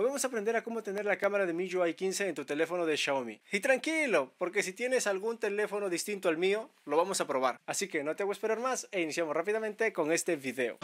Hoy vamos a aprender a cómo tener la cámara de MIUI 15 en tu teléfono de Xiaomi. Y tranquilo, porque si tienes algún teléfono distinto al mío, lo vamos a probar. Así que no te voy a esperar más e iniciamos rápidamente con este video.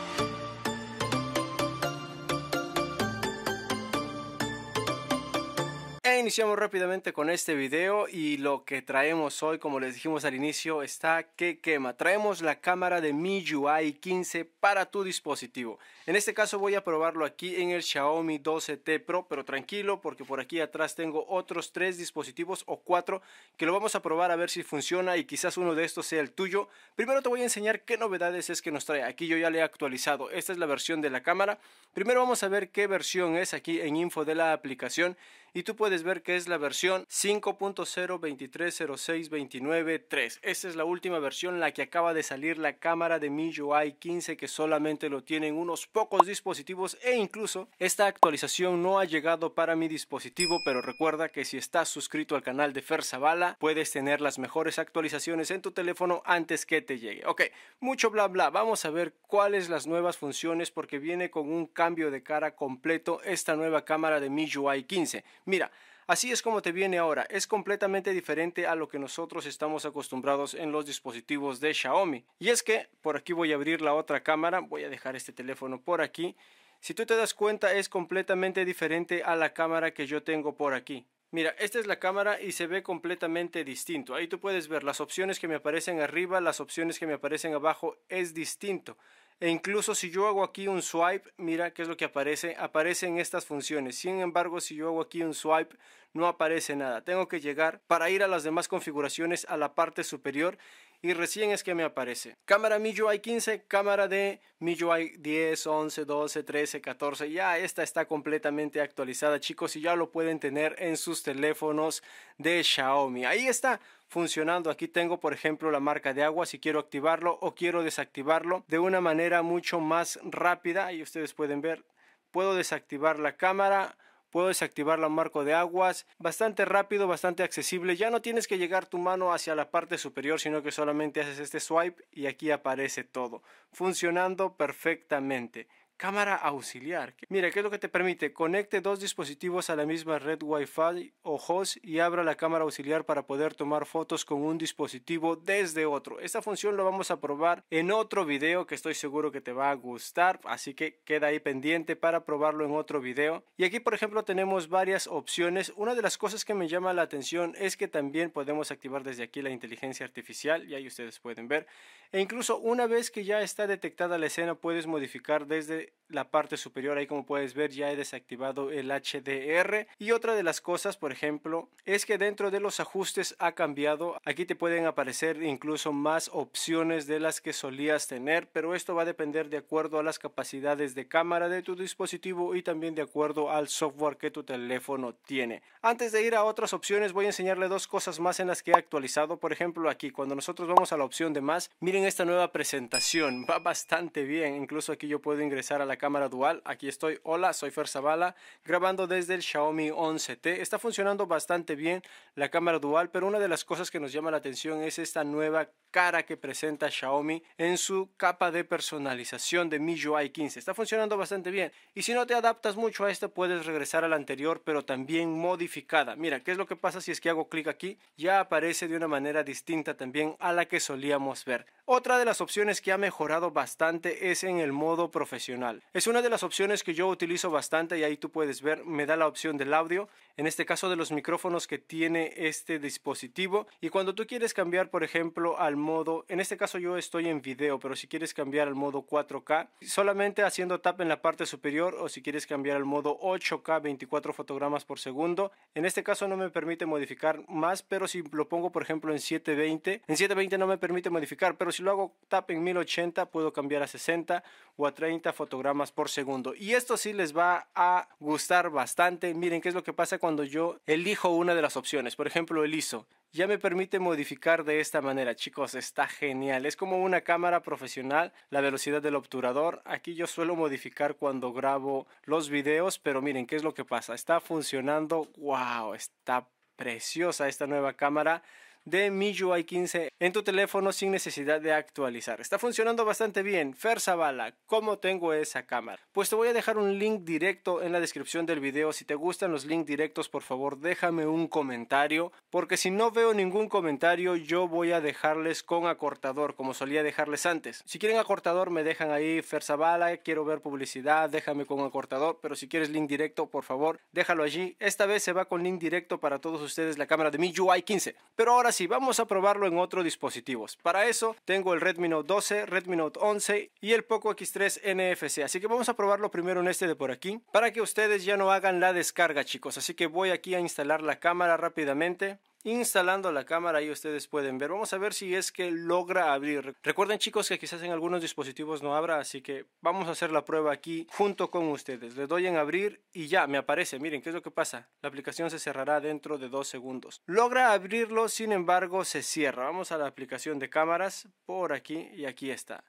iniciamos rápidamente con este video y lo que traemos hoy, como les dijimos al inicio, está que quema. Traemos la cámara de MIUI 15 para tu dispositivo. En este caso voy a probarlo aquí en el Xiaomi 12T Pro, pero tranquilo porque por aquí atrás tengo otros tres dispositivos o cuatro que lo vamos a probar a ver si funciona y quizás uno de estos sea el tuyo. Primero te voy a enseñar qué novedades es que nos trae. Aquí yo ya le he actualizado. Esta es la versión de la cámara. Primero vamos a ver qué versión es aquí en info de la aplicación y tú puedes ver que es la versión 5.0230629.3. Esta es la última versión, la que acaba de salir la cámara de MIUI 15 que solamente lo tienen unos pocos dispositivos e incluso esta actualización no ha llegado para mi dispositivo, pero recuerda que si estás suscrito al canal de Fer Zavala, puedes tener las mejores actualizaciones en tu teléfono antes que te llegue. Ok, mucho bla bla, vamos a ver cuáles las nuevas funciones porque viene con un cambio de cara completo esta nueva cámara de MIUI 15. Mira, así es como te viene ahora. Es completamente diferente a lo que nosotros estamos acostumbrados en los dispositivos de Xiaomi. Y es que, por aquí voy a abrir la otra cámara, voy a dejar este teléfono por aquí. Si tú te das cuenta es completamente diferente a la cámara que yo tengo por aquí. Mira, esta es la cámara y se ve completamente distinto. Ahí tú puedes ver las opciones que me aparecen arriba, las opciones que me aparecen abajo, es distinto. E incluso si yo hago aquí un swipe, mira qué es lo que aparece. Aparecen estas funciones. Sin embargo, si yo hago aquí un swipe, no aparece nada. Tengo que llegar para ir a las demás configuraciones a la parte superior y recién es que me aparece. Cámara MIUI 15, cámara de MIUI 10, 11, 12, 13, 14. Ya esta está completamente actualizada, chicos, y ya lo pueden tener en sus teléfonos de Xiaomi. Ahí está funcionando. Aquí tengo, por ejemplo, la marca de agua, si quiero activarlo o quiero desactivarlo de una manera mucho más rápida. Y ustedes pueden ver, puedo desactivar la cámara Puedo desactivar la marco de aguas. Bastante rápido, bastante accesible. Ya no tienes que llegar tu mano hacia la parte superior, sino que solamente haces este swipe y aquí aparece todo. Funcionando perfectamente cámara auxiliar. Mira, ¿qué es lo que te permite? Conecte dos dispositivos a la misma red Wi-Fi o host y abra la cámara auxiliar para poder tomar fotos con un dispositivo desde otro. Esta función lo vamos a probar en otro video que estoy seguro que te va a gustar, así que queda ahí pendiente para probarlo en otro video. Y aquí, por ejemplo, tenemos varias opciones. Una de las cosas que me llama la atención es que también podemos activar desde aquí la inteligencia artificial, y ahí ustedes pueden ver. E incluso una vez que ya está detectada la escena, puedes modificar desde la parte superior, ahí como puedes ver ya he desactivado el HDR y otra de las cosas por ejemplo es que dentro de los ajustes ha cambiado, aquí te pueden aparecer incluso más opciones de las que solías tener pero esto va a depender de acuerdo a las capacidades de cámara de tu dispositivo y también de acuerdo al software que tu teléfono tiene. Antes de ir a otras opciones voy a enseñarle dos cosas más en las que he actualizado, por ejemplo aquí cuando nosotros vamos a la opción de más, miren esta nueva presentación, va bastante bien, incluso aquí yo puedo ingresar a la cámara dual. Aquí estoy. Hola, soy Fer Zavala grabando desde el Xiaomi 11T. Está funcionando bastante bien la cámara dual, pero una de las cosas que nos llama la atención es esta nueva cara que presenta Xiaomi en su capa de personalización de MIUI 15. Está funcionando bastante bien. Y si no te adaptas mucho a esta, puedes regresar a la anterior, pero también modificada. Mira, ¿qué es lo que pasa si es que hago clic aquí? Ya aparece de una manera distinta también a la que solíamos ver. Otra de las opciones que ha mejorado bastante es en el modo profesional. Es una de las opciones que yo utilizo bastante y ahí tú puedes ver, me da la opción del audio, en este caso de los micrófonos que tiene este dispositivo y cuando tú quieres cambiar por ejemplo al modo, en este caso yo estoy en video, pero si quieres cambiar al modo 4K, solamente haciendo tap en la parte superior o si quieres cambiar al modo 8K 24 fotogramas por segundo, en este caso no me permite modificar más, pero si lo pongo por ejemplo en 720, en 720 no me permite modificar, pero si lo hago tap en 1080 puedo cambiar a 60 o a 30 fotogramas por segundo. Y esto sí les va a gustar bastante. Miren qué es lo que pasa cuando yo elijo una de las opciones. Por ejemplo, el ISO ya me permite modificar de esta manera. Chicos, está genial. Es como una cámara profesional, la velocidad del obturador. Aquí yo suelo modificar cuando grabo los videos, pero miren qué es lo que pasa. Está funcionando. ¡Wow! Está preciosa esta nueva cámara de MIUI 15 en tu teléfono sin necesidad de actualizar. Está funcionando bastante bien. Fer Zavala, ¿cómo tengo esa cámara? Pues te voy a dejar un link directo en la descripción del video. Si te gustan los links directos, por favor, déjame un comentario. Porque si no veo ningún comentario, yo voy a dejarles con acortador, como solía dejarles antes. Si quieren acortador, me dejan ahí Fer Zavala, quiero ver publicidad, déjame con acortador. Pero si quieres link directo, por favor, déjalo allí. Esta vez se va con link directo para todos ustedes la cámara de mi MIUI 15. Pero ahora y vamos a probarlo en otros dispositivos. Para eso tengo el Redmi Note 12, Redmi Note 11 y el Poco X3 NFC. Así que vamos a probarlo primero en este de por aquí para que ustedes ya no hagan la descarga chicos. Así que voy aquí a instalar la cámara rápidamente instalando la cámara y ustedes pueden ver. Vamos a ver si es que logra abrir. Recuerden chicos que quizás en algunos dispositivos no abra, así que vamos a hacer la prueba aquí junto con ustedes. Le doy en abrir y ya me aparece. Miren, ¿qué es lo que pasa? La aplicación se cerrará dentro de dos segundos. Logra abrirlo, sin embargo se cierra. Vamos a la aplicación de cámaras por aquí y aquí está.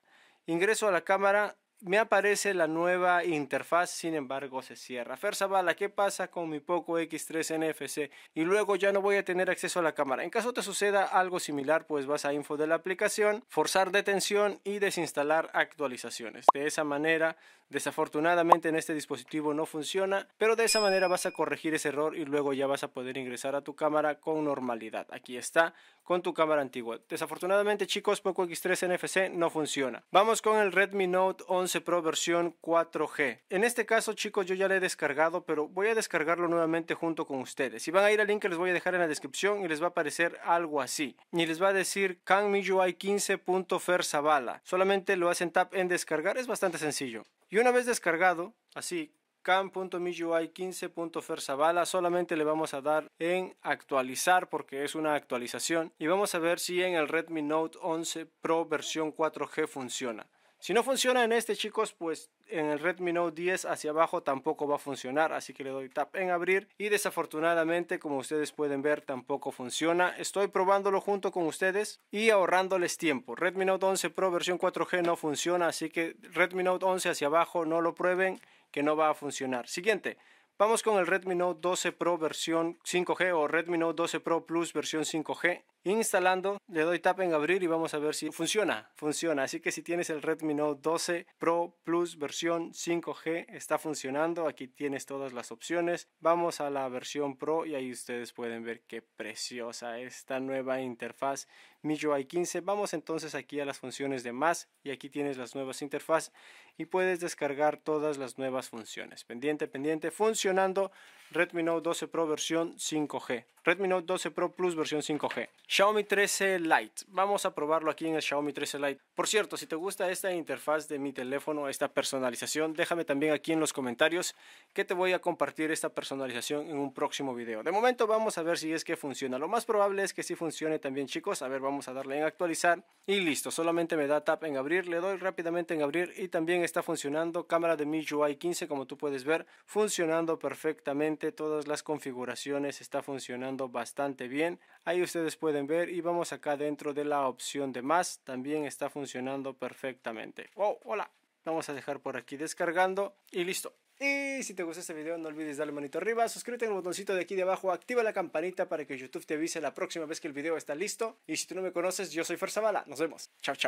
Ingreso a la cámara me aparece la nueva interfaz, sin embargo se cierra. Ferza Bala, ¿qué pasa con mi Poco X3 NFC? Y luego ya no voy a tener acceso a la cámara. En caso te suceda algo similar, pues vas a info de la aplicación, forzar detención y desinstalar actualizaciones. De esa manera, desafortunadamente en este dispositivo no funciona, pero de esa manera vas a corregir ese error y luego ya vas a poder ingresar a tu cámara con normalidad. Aquí está, con tu cámara antigua. Desafortunadamente chicos, Poco X3 NFC no funciona. Vamos con el Redmi Note 11 11 Pro versión 4G. En este caso, chicos, yo ya lo he descargado, pero voy a descargarlo nuevamente junto con ustedes. Si van a ir al link que les voy a dejar en la descripción y les va a aparecer algo así. Y les va a decir cammiui 15.ferzabala. Solamente lo hacen tap en descargar, es bastante sencillo. Y una vez descargado, así cam.miui 15.ferzabala solamente le vamos a dar en actualizar porque es una actualización y vamos a ver si en el Redmi Note 11 Pro versión 4G funciona. Si no funciona en este, chicos, pues en el Redmi Note 10 hacia abajo tampoco va a funcionar, así que le doy tap en abrir y desafortunadamente, como ustedes pueden ver, tampoco funciona. Estoy probándolo junto con ustedes y ahorrándoles tiempo. Redmi Note 11 Pro versión 4G no funciona, así que Redmi Note 11 hacia abajo no lo prueben que no va a funcionar. Siguiente, Vamos con el Redmi Note 12 Pro versión 5G o Redmi Note 12 Pro Plus versión 5G. Instalando, le doy tap en abrir y vamos a ver si funciona. Funciona, así que si tienes el Redmi Note 12 Pro Plus versión 5G está funcionando. Aquí tienes todas las opciones. Vamos a la versión Pro y ahí ustedes pueden ver qué preciosa esta nueva interfaz MIUI 15. Vamos entonces aquí a las funciones de más y aquí tienes las nuevas interfaz y puedes descargar todas las nuevas funciones. Pendiente, pendiente, funciona funcionando Redmi Note 12 Pro versión 5G. Redmi Note 12 Pro Plus versión 5G. Xiaomi 13 Lite. Vamos a probarlo aquí en el Xiaomi 13 Lite. Por cierto, si te gusta esta interfaz de mi teléfono, esta personalización, déjame también aquí en los comentarios que te voy a compartir esta personalización en un próximo video. De momento vamos a ver si es que funciona. Lo más probable es que sí funcione también, chicos. A ver, vamos a darle en actualizar y listo. Solamente me da tap en abrir, le doy rápidamente en abrir y también está funcionando cámara de MIUI 15 como tú puedes ver, funcionando perfectamente todas las configuraciones está funcionando bastante bien. Ahí ustedes pueden ver y vamos acá dentro de la opción de más. También está funcionando perfectamente. ¡Wow! ¡Hola! Vamos a dejar por aquí descargando y listo. Y si te gustó este video no olvides darle manito arriba, suscríbete al botoncito de aquí de abajo, activa la campanita para que YouTube te avise la próxima vez que el video está listo. Y si tú no me conoces, yo soy Fuerza Mala. Nos vemos. Chao, chao.